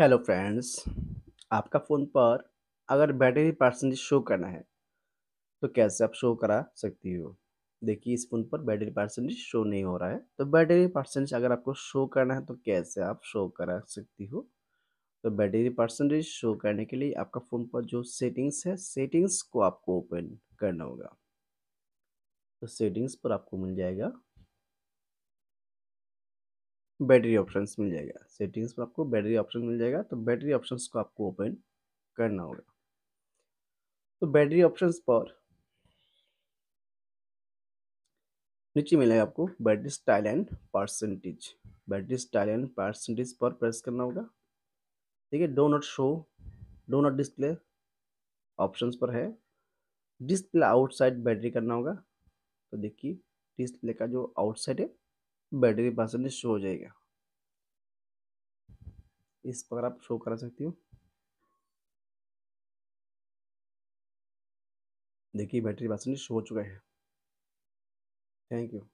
hello friends आपका phone पर अगर बैटरी परसेंटेज शो करना है तो कैसे आप शो करा सकती हो देखिए इस फ़ोन पर बैटरी परसेंटेज शो नहीं हो रहा है तो बैटरी परसेंटेज अगर आपको शो करना है तो कैसे आप शो करा सकती हो तो बैटरी परसेंटेज शो करने के लिए आपका फ़ोन पर जो सेटिंग्स है सेटिंग्स को आपको ओपन करना होगा तो सेटिंग्स पर आपको मिल जाएगा बैटरी ऑप्शन मिल जाएगा सेटिंग्स में आपको बैटरी ऑप्शन मिल जाएगा तो बैटरी ऑप्शन को आपको ओपन करना होगा तो बैटरी ऑप्शन पर नीचे मिलेगा आपको battery style and percentage battery style and percentage पर प्रेस करना होगा ठीक है do not show do not display options पर है डिस्प्ले आउटसाइड बैटरी करना होगा तो देखिए डिस्प्ले का जो आउटसाइड है बैटरी परसेंटेज शो हो जाएगा इस पर आप शो करा सकती हो देखिए बैटरी परसेंटेज शो हो चुका है थैंक यू